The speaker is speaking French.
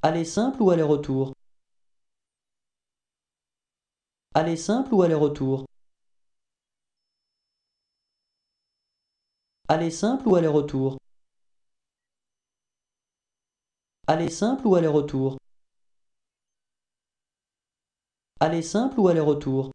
Aller simple ou aller-retour Aller simple ou aller-retour Aller simple ou aller-retour Aller simple ou aller-retour Aller simple ou aller-retour